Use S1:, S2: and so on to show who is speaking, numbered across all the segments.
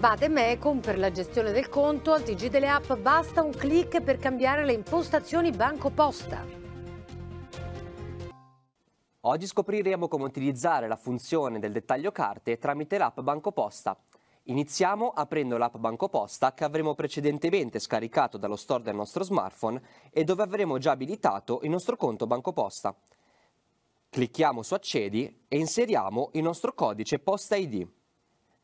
S1: Vademecum per la gestione del conto, al TG delle app basta un clic per cambiare le impostazioni banco posta. Oggi scopriremo come utilizzare la funzione del dettaglio carte tramite l'app banco posta. Iniziamo aprendo l'app banco posta che avremo precedentemente scaricato dallo store del nostro smartphone e dove avremo già abilitato il nostro conto banco posta. Clicchiamo su Accedi e inseriamo il nostro codice Posta ID.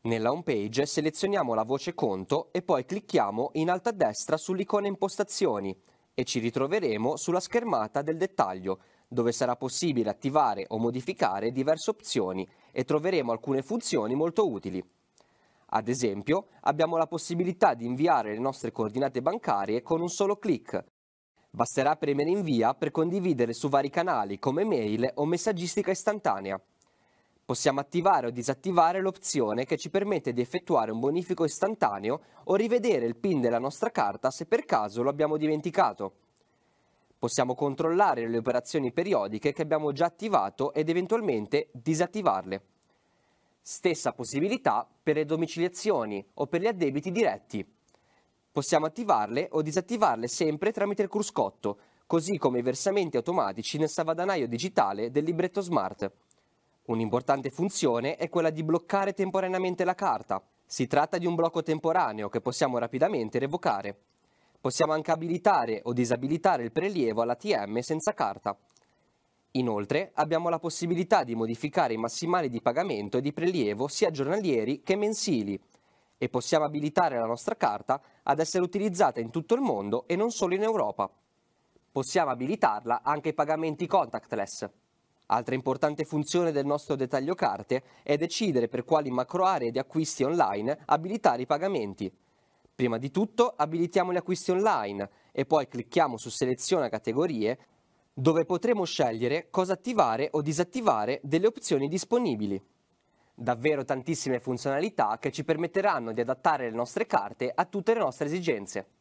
S1: Nella home page selezioniamo la voce conto e poi clicchiamo in alto a destra sull'icona impostazioni e ci ritroveremo sulla schermata del dettaglio dove sarà possibile attivare o modificare diverse opzioni e troveremo alcune funzioni molto utili. Ad esempio, abbiamo la possibilità di inviare le nostre coordinate bancarie con un solo clic. Basterà premere invia per condividere su vari canali come mail o messaggistica istantanea. Possiamo attivare o disattivare l'opzione che ci permette di effettuare un bonifico istantaneo o rivedere il PIN della nostra carta se per caso lo abbiamo dimenticato. Possiamo controllare le operazioni periodiche che abbiamo già attivato ed eventualmente disattivarle. Stessa possibilità per le domiciliazioni o per gli addebiti diretti. Possiamo attivarle o disattivarle sempre tramite il cruscotto, così come i versamenti automatici nel salvadanaio digitale del libretto smart. Un'importante funzione è quella di bloccare temporaneamente la carta. Si tratta di un blocco temporaneo che possiamo rapidamente revocare. Possiamo anche abilitare o disabilitare il prelievo all'ATM senza carta. Inoltre abbiamo la possibilità di modificare i massimali di pagamento e di prelievo sia giornalieri che mensili e possiamo abilitare la nostra carta ad essere utilizzata in tutto il mondo e non solo in Europa. Possiamo abilitarla anche ai pagamenti contactless. Altra importante funzione del nostro dettaglio carte è decidere per quali macro aree di acquisti online abilitare i pagamenti. Prima di tutto abilitiamo gli acquisti online e poi clicchiamo su Seleziona categorie dove potremo scegliere cosa attivare o disattivare delle opzioni disponibili. Davvero tantissime funzionalità che ci permetteranno di adattare le nostre carte a tutte le nostre esigenze.